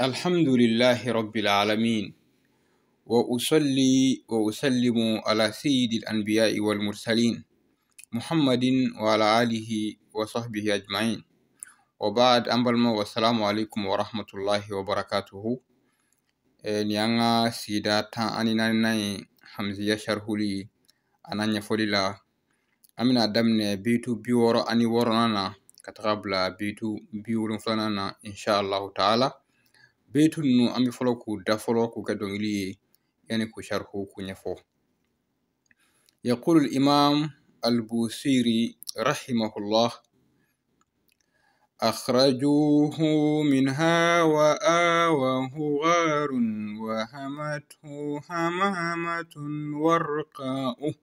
الحمد لله رب العالمين وأصلي وأسلم على سيد الأنبياء والمرسلين محمد وعلى آله وصحبه أجمعين وبعد أمبالما والسلام عليكم ورحمة الله وبركاته إيه، نيانا سيدا تاني ناني حمزية شرهولي أنا نفولي لا أمنا دمنا بيتو بيورو أني ورنانا كتغابلا بيتو بيورو فلانا إن شاء الله تعالى بيتو نو أمي فلو كو k'u da fɔlɔ k'u kɛ dɔnkili كو yani k'u k'u يقول الإمام البوسيري رحمه الله أخرجوه منها وآواه غار وهمته همامة ورقاؤه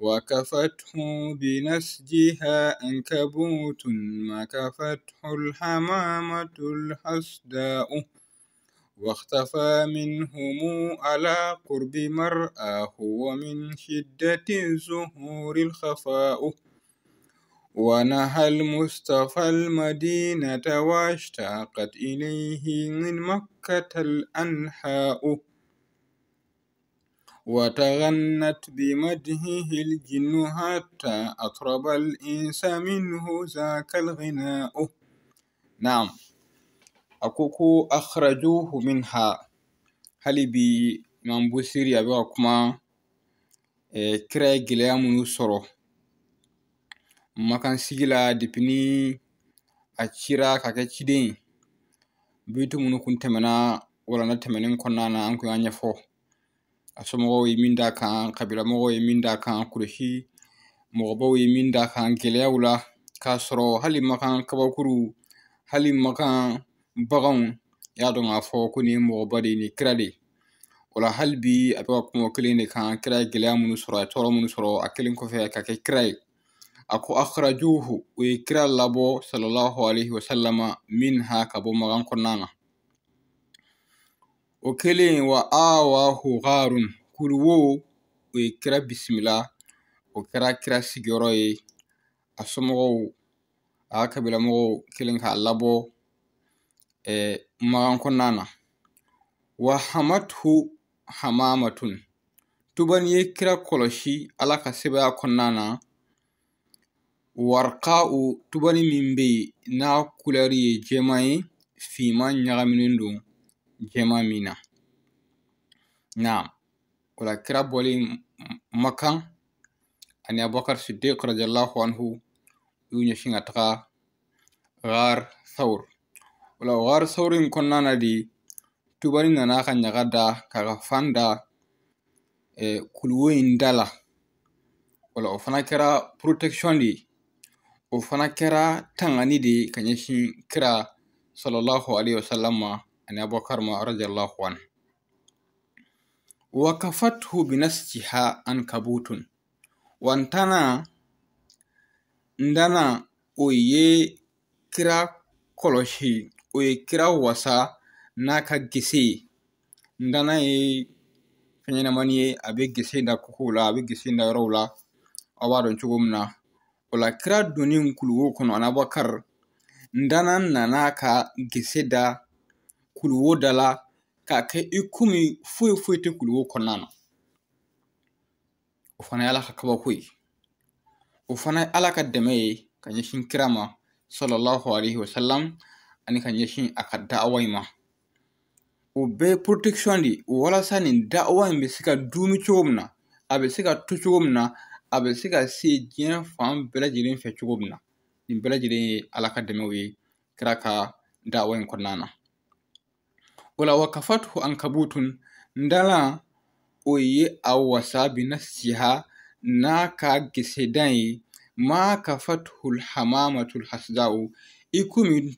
وكفته بنسجها أنكبوت ما كفته الحمامة الحسداء واختفى منهم على قرب مرآه ومن شدة الزهور الخفاء ونهى المصطفى المدينة واشتاقت إليه من مكة الأنحاء وتغنت بمدحه الجن حتى أطرب الإنس منه ذاك الغناء نعم أكوكو أخرجوه منها هل بي من بوسير يبقى كري كرا جلام نصره makan sigila dipini a cira ka kɛ ciden bitu ولا kun tɛmɛna walanda أنكو kɔnɔna na a somɔgɔw ye min d'a kan kabilamɔgɔw ye min d'a kan kurusi mɔgɔbaw ye min d'a kan gɛlɛyaw la k'a hali makan kabakuru hali makan baganw y'a dɔn k'a fɔ ko nin ye mɔgɔba de ye nin a bɛ ka kuma kelen de kan kira ye gɛlɛya minnu sɔrɔ a ye tɔɔrɔ minnu sɔrɔ ka kɛ kira ye a ko akhrajuhu o ye kira labɔ alaihi wasallama min ha kabo bɔ magan kɔnɔna o kelen wa awa hogarun kuruwo o ye kira bisimila o kɛra kira sigiyɔrɔ ye a somɔgɔw a ka kabilamɔgɔw kelen k'a labɔ magan kɔnɔna na wa hamathu hamamatun tubani ye kira kɔlɔsi ala ka sebaaya kɔnɔna na warika'u tubani min bɛ yen n'a kulɛri ye jɛman ye finman ɲagaminen don jema mina na naam la kira boli makan ani abubakar siddiq radiallahu anhu y'u ɲɛsin ka taga ghar thawr wala la ghar thawr in kɔnɔna na de tubani nana ka ɲaga da k'a ka fan da eh, kuluwo in da la o o fana kɛra protection de ye o fana kɛra tangani de ka ɲɛsin kira sallallahu alaihi wasallam ma عن أبو كرمة رضي الله عنه وكفته بنسجها أنكبوت وانتنا ndana o ye kira kɔlɔsi o ye kira wasa n'a ka gese ndana ye mani ye a bɛ gese da kogow la a bɛ gese da yɔrɔw la aw b'a cogo min ndana nana ka gese da kuluwo da la k'a kɛ i komi foyi foyi tɛ kuluwo kɔnɔna na o fana ye ala ka kabako ye o fana ye ala ka dɛmɛ ye ka ɲɛsin kira ma sallallahu alaihi wasallam ani ka ɲɛsin a ka da'awa in ma o bɛɛ ye protection de o walasa nin da'awa in bɛ se ka dumi cogo min na a bɛ se ka to cogo min na a bɛ se ka se diɲɛ fan bɛɛ lajɛlen fɛ cogo min na nin bɛɛ lajɛlen ye ala ka dɛmɛw ye kira ka da'awa in kɔnɔna na wala wakafathu ankabutun ndãrã o ye a wasa bɩ na naa ka a gese dãe maa kafathu lhamamatu lhasdau y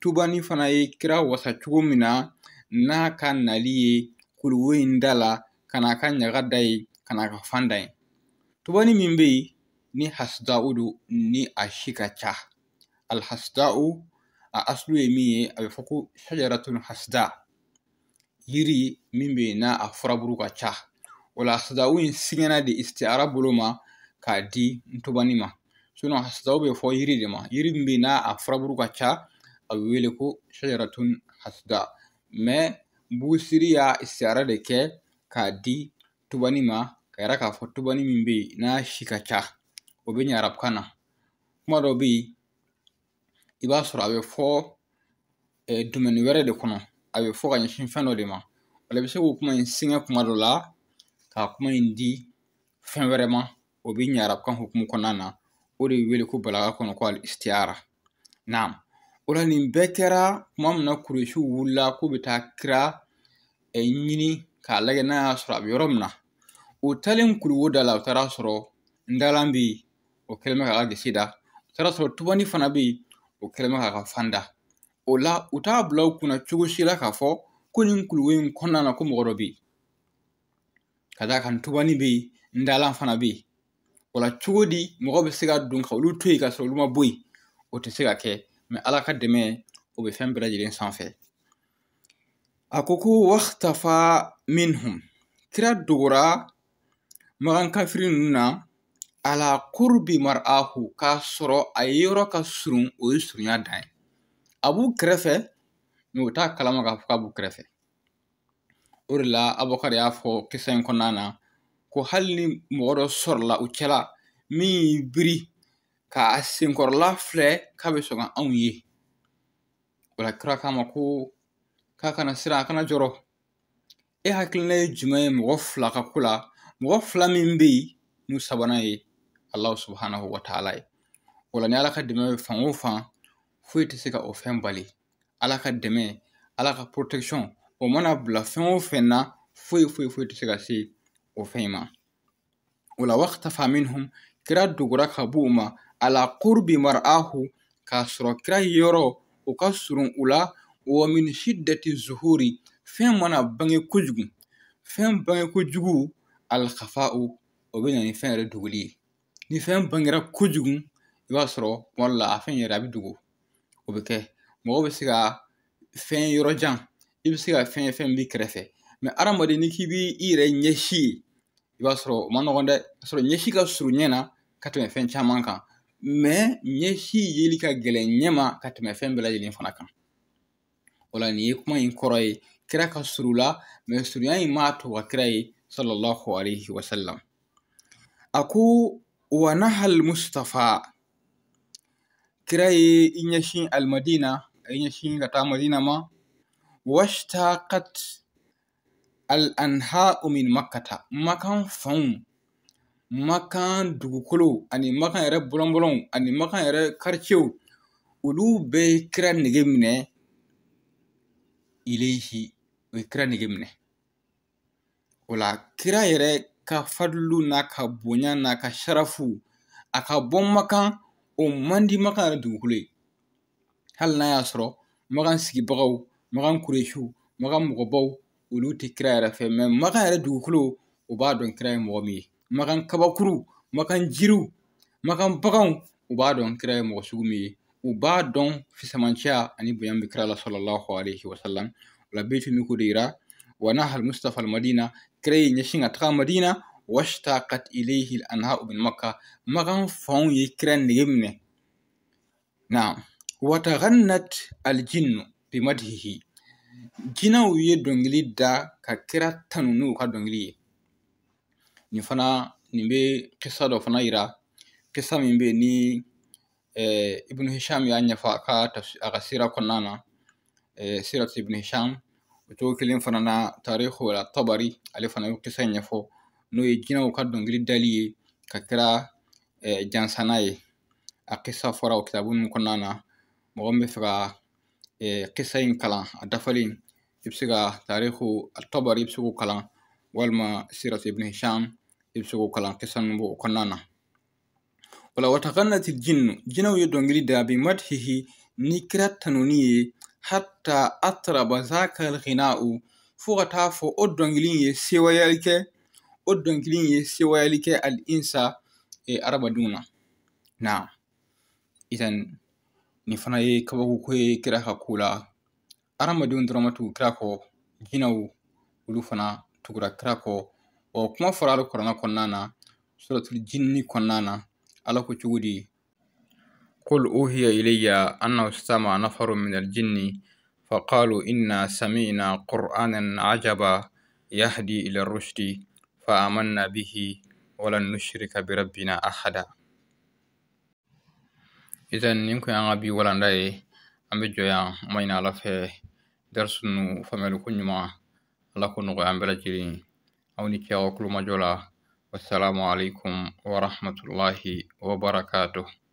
tubani fana ye kira wasa cogo mina na ka nali ye kulwo in da la ka n'a ka ɲaga da ye ka ka fan ye tubani min be ni hasdau do ni a si ka ca alhasdau a aslu ye min ye a bɛ fɔ ko shajaratun hasda yiri min be n'a a furabulu ka ca o la hasidaw in sigɛna de istiara bolo ma k'a di ntubani ma hasidaw bɛ fɔ yiri de ma yiri min n'a a furabulu ka ca a bɛ wele ko shajaratun hasida busiri y'a istiara de kɛ k'a di tubani ma ka yira k'a fɔ tubani min n'a si ka ca o bɛ ɲɛ na kuma dɔ bɛ yen i b'a sɔrɔ a fɔ dumuni wɛrɛ de kɔnɔ a bɛ fɔ ka ɲɛsin fɛn dɔ de ma o la i bɛ se k'o kuma in kuma dɔ la k'a kuma in di fɛn wɛrɛ ma o bɛ ɲɛ arabukan hukumu kɔnɔna na o de bɛ wele ko balaga kɔnɔ ko alistiyara naam o la nin bɛɛ kɛra kuma min na kuresiw wulila k'u bɛ taa kira ɲini k'a lajɛ n'a y'a sɔrɔ a bɛ yɔrɔ min na o talen kuruwo da la o taara sɔrɔ ndalan bɛ yen o kɛlen bɛ k'a ka gese da o taara sɔrɔ tubani fana bɛ yen o kɛlen bɛ k'a ka fan da o la u t'a bila u kunna cogo si la k'a fɔ ko nin kulukoro in kɔnɔna na ko mɔgɔ dɔ bɛ yen ka d'a kan ntubani bɛ yen ndalan fana bɛ yen o la cogo di mɔgɔ bɛ se ka don ka olu to yen ka sɔrɔ olu ma bɔ yen o tɛ se ka kɛ mɛ ala ka dɛmɛ o bɛ fɛn bɛɛ lajɛlen sanfɛ a ko ko wagtafa minhum kira dogora magan kafiri ninnu na ala kurbi mar'ahu k'a sɔrɔ a ye yɔrɔ ka surun o ye surunya dan ye a b'u kɛrɛfɛ mɛ u t'a kalama k'a fɔ k'a b'u kɛrɛfɛ o de la abubakar y'a fɔ kisa in kɔnɔna na ko hali ni mɔgɔ dɔ sɔrɔla u cɛla min y'i biri k'a senkɔrɔla filɛ k'a bɛ sɔn ka anw ye o la kira k'a ma ko k'a kana siran a kana jɔrɔ e hakilina ye jumɛn ye mɔgɔ fila ka ko la mɔgɔ fila min bɛ yen n'u sabanan ye alahu subahanahu wa taala ye o la ni ala ka dɛmɛ bɛ fan o fan foyi tɛ se ka o fɛn bali ala ka dɛmɛ ala ka o mana bila fɛn o fɛn na foyi foyi foyi tɛ se ka se o fɛn ma o la waqtafa minhum kira dogora ka b'u ma ala qurbi mar'ahu k'a sɔrɔ kira yɔrɔ o ka surun u la wa min shiddati zuhuri fɛn mana bange kojugu fɛn bange kojugu alkhafa'u o bɛ na ni fɛn yɛrɛ dogoli ye ni fɛn bangera kojugu i b'a sɔrɔ kuma dɔ la a fɛn yɛrɛ a bɛ dogo o bɛ kɛ mɔgɔ bɛ se ka fɛn yɔrɔjan i bɛ se ka fɛn fɛn b'i kɛrɛfɛ mɛ adamaden ni k'i b'i i yɛrɛ ɲɛsi ye i b'a sɔrɔ o ma nɔgɔn dɛ ka sɔrɔ ɲɛsi ka surun ɲɛ na ka tɛmɛ fɛn caman kan mɛ ɲɛsi yeli ka gɛlɛn ɲɛ ma ka tɛmɛ fɛn bɛɛ lajɛlen fana kan o la nin ye kuma in kɔrɔ ye kira ka surun la mɛ surunya in m'a to ka kira ye sallallahu alaihi wasallam a ko wa nahal mustafa kira ye i ɲɛsin almadina a ye ɲɛsin ka taa madina ma washtaqat al anha'u min makkata makan fanw makan dugukolo ani makan yɛrɛ bɔlɔnbɔlɔnw ani makan yɛrɛ karicew olu bɛ kira nege minɛ ilayhi o ye kira nege minɛ o la kira yɛrɛ ka fadulu n'a ka bonya n'a ka sharafu a ka bɔ makan o man di makan yɛrɛ dugukolo ye hali n'a y'a sɔrɔ makan sigibagaw makan kuresiw makan mɔgɔbaw olu tɛ kira yɛrɛ fɛ mɛ makan yɛrɛ dugukolo o b'a dɔn kira ye mɔgɔ min ye makan kabakuru makan jiriw makan baganw u b'a dɔn kira ye mɔgɔ sugu min ye u b'a dɔn fisamaciya ani bonya bɛ kira la sɔlɔlahu alaihi wasalam o la bɛtu min ko de yira wa n'a hali mustafa madina kira ye ɲɛsin ka taga madina واشتاقت إليه الأنهار من مكة مغان فون يكرن ليمنه نعم وتغنت الجن بمدهه جناو يدونجلي دا كاكرا تنونو كدونجلي ni fana nin be kisa dɔ fana yira kisa min be ni eh, ibnu hisham y'a ɲɛfa a ka a ka sira kɔnɔna na eh, sirat ibnu hisham o cogo kelen fana na tarihu la tabari ale fana be kisa ɲɛfɔ n'o ye jinɛw ka dɔnkili dali ye ka kɛra jansana ye a kisa fɔra o kitabu ninnu kɔnɔna na mɔgɔ min bɛ fɛ ka kisa in kalan a dafalen i bɛ se ka tariku a tɔbari i bɛ se k'o kalan walima siratu ibn hisham i bɛ se k'o kalan kisa ninnu b'o kɔnɔna na wala watakannati jinnu jinɛw ye dɔnkili da bi madhihi ni kira tanuni ye hatta atraba zaka alghina'u fo ka taa fɔ o dɔnkili ye sewayali kɛ o dɔnkili ye sewayali kɛ al insa e, arabadenw na na itan nin fana ye kabako ye kira ka ko la adamadenw dɔrɔn tugu kira kɔ jinɛw olu fana tugura kira kɔ ɔ kuma fɔra al kɔrɔna kɔnɔna na suratul jinni kɔnɔna na ala ko cogo di قل أوهي إلي أنه استمع نفر من الجن فقالوا إنا سمعنا قرآنا عجبا يهدي إلى الرشد فآمنا به ولن نشرك بربنا أحدا إذن نينكو يان أبي ولن رأي أمي جو يان على لفه درس نو كن ما لكو نغو أمبلا جيرين أو نيكي أو ما جولا والسلام عليكم ورحمة الله وبركاته